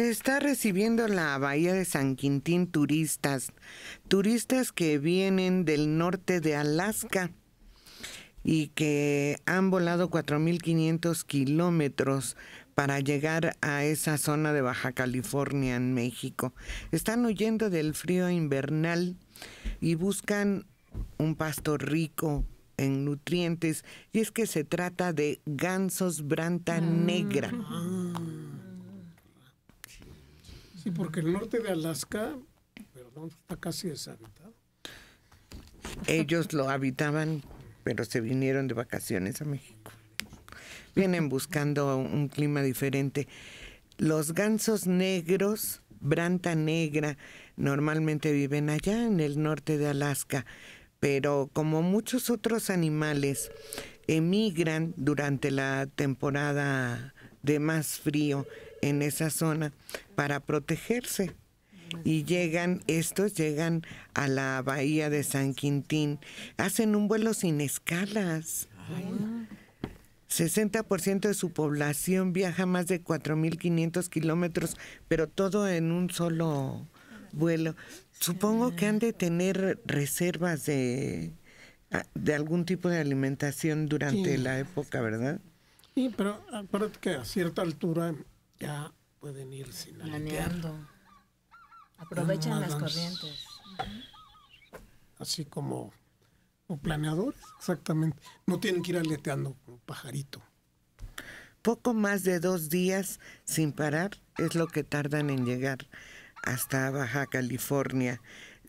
Se Está recibiendo la bahía de San Quintín turistas, turistas que vienen del norte de Alaska y que han volado 4.500 kilómetros para llegar a esa zona de Baja California en México. Están huyendo del frío invernal y buscan un pasto rico en nutrientes y es que se trata de gansos branta negra. Ah. Sí, porque el norte de Alaska, está casi deshabitado. Ellos lo habitaban, pero se vinieron de vacaciones a México. Vienen buscando un clima diferente. Los gansos negros, branta negra, normalmente viven allá en el norte de Alaska, pero como muchos otros animales, emigran durante la temporada de más frío en esa zona para protegerse. Y llegan, estos llegan a la bahía de San Quintín, hacen un vuelo sin escalas. 60% de su población viaja más de 4.500 kilómetros, pero todo en un solo vuelo. Supongo que han de tener reservas de, de algún tipo de alimentación durante la época, ¿verdad? Sí, pero acuérdate que a cierta altura ya pueden ir sin Planeando. Aprovechan las corrientes. Así como, planeadores, exactamente. No tienen que ir aleteando como pajarito. Poco más de dos días sin parar es lo que tardan en llegar hasta Baja California.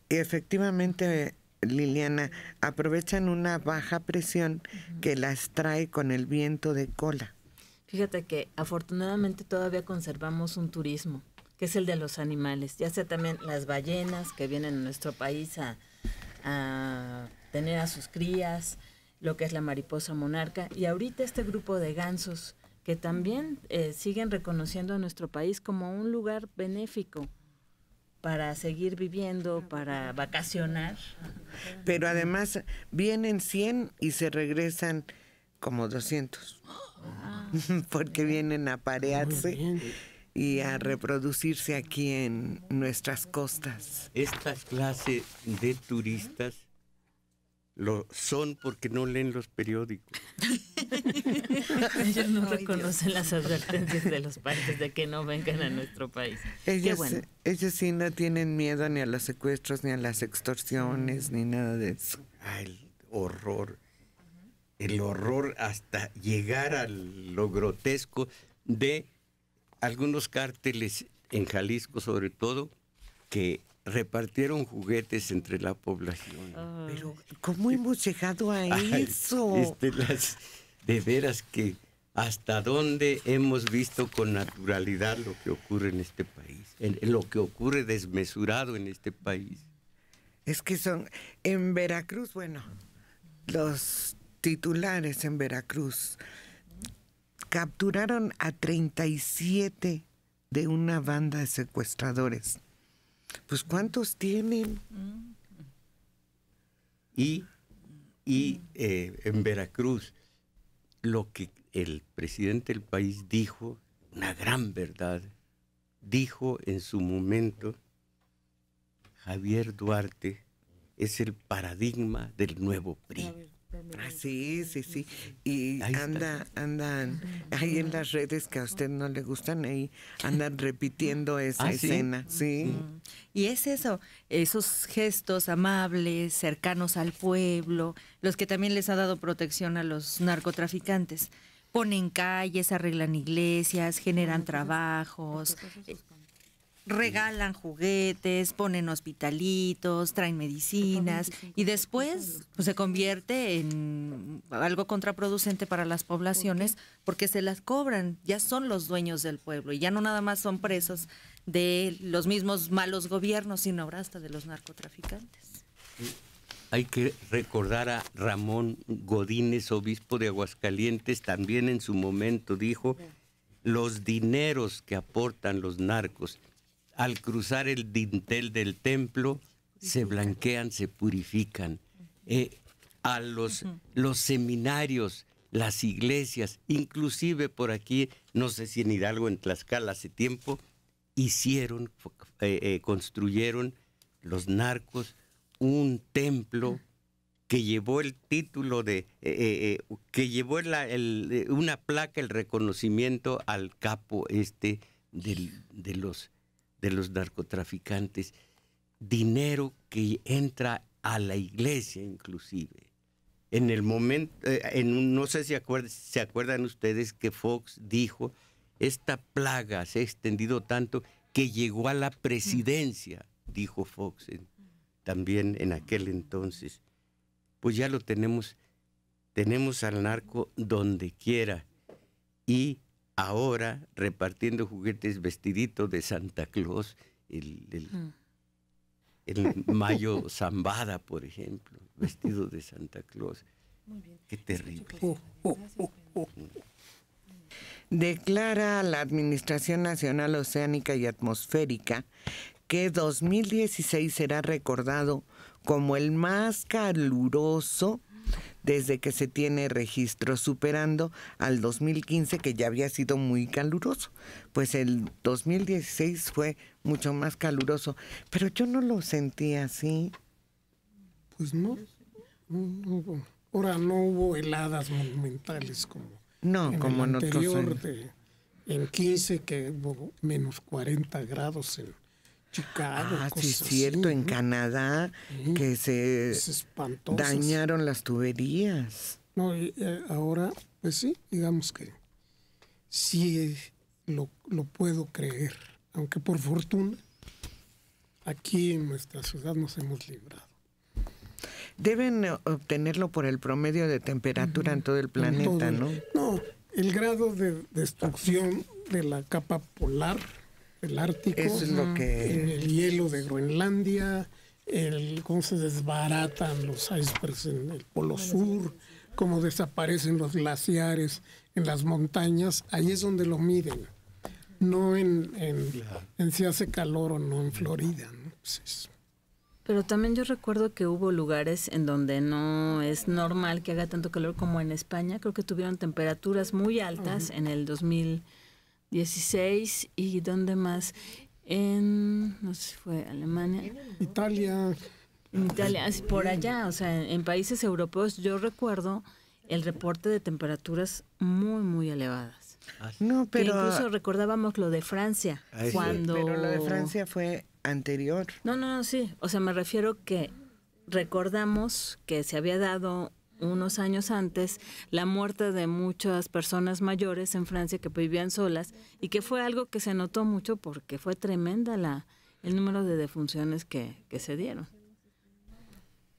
y Efectivamente, Liliana, aprovechan una baja presión que las trae con el viento de cola. Fíjate que afortunadamente todavía conservamos un turismo, que es el de los animales, ya sea también las ballenas que vienen a nuestro país a, tener a sus crías, lo que es la mariposa monarca, y ahorita este grupo de gansos que también eh, siguen reconociendo a nuestro país como un lugar benéfico para seguir viviendo, para vacacionar. Pero además vienen 100 y se regresan como 200. porque vienen a parearse y a reproducirse aquí en nuestras costas. Esta clase de turistas lo son porque no leen los periódicos. Ellos no reconocen las advertencias de los padres de que no vengan a nuestro país. Ellos, sí no tienen miedo ni a los secuestros, ni a las extorsiones, ni nada de eso. Ay, horror el horror hasta llegar a lo grotesco de algunos cárteles en Jalisco sobre todo que repartieron juguetes entre la población. Ah. Pero ¿cómo hemos llegado a eso? Este, de veras que hasta dónde hemos visto con naturalidad lo que ocurre en este país, lo que ocurre desmesurado en este país. Es que son en Veracruz, bueno, los titulares en Veracruz. Capturaron a 37 de una banda de secuestradores. Pues ¿cuántos tienen? Y, y eh, en Veracruz, lo que el presidente del país dijo, una gran verdad, dijo en su momento, Javier Duarte es el paradigma del nuevo PRI. Ah, sí, sí, sí. Y anda, andan, ahí en las redes que a usted no le gustan, ahí andan repitiendo esa ah, escena. Y es eso, esos gestos amables, cercanos al pueblo, los que también les ha dado protección a los narcotraficantes ponen calles, arreglan iglesias, generan trabajos, regalan juguetes, ponen hospitalitos, traen medicinas y después pues, se convierte en algo contraproducente para las poblaciones porque se las cobran, ya son los dueños del pueblo y ya no nada más son presos de los mismos malos gobiernos, sino hasta de los narcotraficantes. Hay que recordar a Ramón Godínez, obispo de Aguascalientes, también en su momento dijo, los dineros que aportan los narcos al cruzar el dintel del templo, se blanquean, se purifican. Eh, a los, seminarios, las iglesias, inclusive por aquí, no sé si en Hidalgo, en Tlaxcala, hace tiempo, hicieron, eh, eh, construyeron los narcos un templo que llevó el título de, que llevó una placa, el reconocimiento al capo este de los de los narcotraficantes, dinero que entra a la iglesia inclusive. En el momento, eh, en, no sé si se acuerdan ustedes que Fox dijo, esta plaga se ha extendido tanto que llegó a la presidencia, dijo Fox también en aquel entonces. Pues ya lo tenemos, tenemos al narco donde quiera. Y ahora repartiendo juguetes vestidito de Santa Claus, el, el, mm. mayo zambada, por ejemplo, vestido de Santa Claus. Qué terrible. Uh, uh, uh, mm. Declara la Administración Nacional Oceánica y Atmosférica que 2016 será recordado como el más caluroso desde que se tiene registro, superando al 2015 que ya había sido muy caluroso. Pues el 2016 fue mucho más caluroso, pero yo no lo sentí así. Pues no. ahora no hubo heladas monumentales como no, en como el anterior en 15 que hubo menos 40 grados en Chicago. Ah, sí, es cierto, en Canadá, que se dañaron las tuberías. No, y, eh, ahora, pues sí, digamos que sí lo, puedo creer, aunque por fortuna aquí en nuestra ciudad nos hemos librado. Deben eh, obtenerlo por el promedio de temperatura en todo el planeta, ¿no? No, el grado de destrucción de la capa polar el Ártico, el hielo de Groenlandia, cómo se desbaratan los icebergs en el Polo Sur, cómo desaparecen los glaciares en las montañas, ahí es donde lo miden, no en, si hace calor o no en Florida. Pues Pero también yo recuerdo que hubo lugares en donde no es normal que haga tanto calor como en España. Creo que tuvieron temperaturas muy altas en el 2000. 16 y dónde más en no sé si fue Alemania Italia en Italia por allá o sea en países europeos yo recuerdo el reporte de temperaturas muy muy elevadas ah, no pero incluso recordábamos lo de Francia ah, cuando pero lo de Francia fue anterior no no sí o sea me refiero que recordamos que se había dado unos años antes la muerte de muchas personas mayores en Francia que vivían solas y que fue algo que se notó mucho porque fue tremenda la, el número de defunciones que, que se dieron.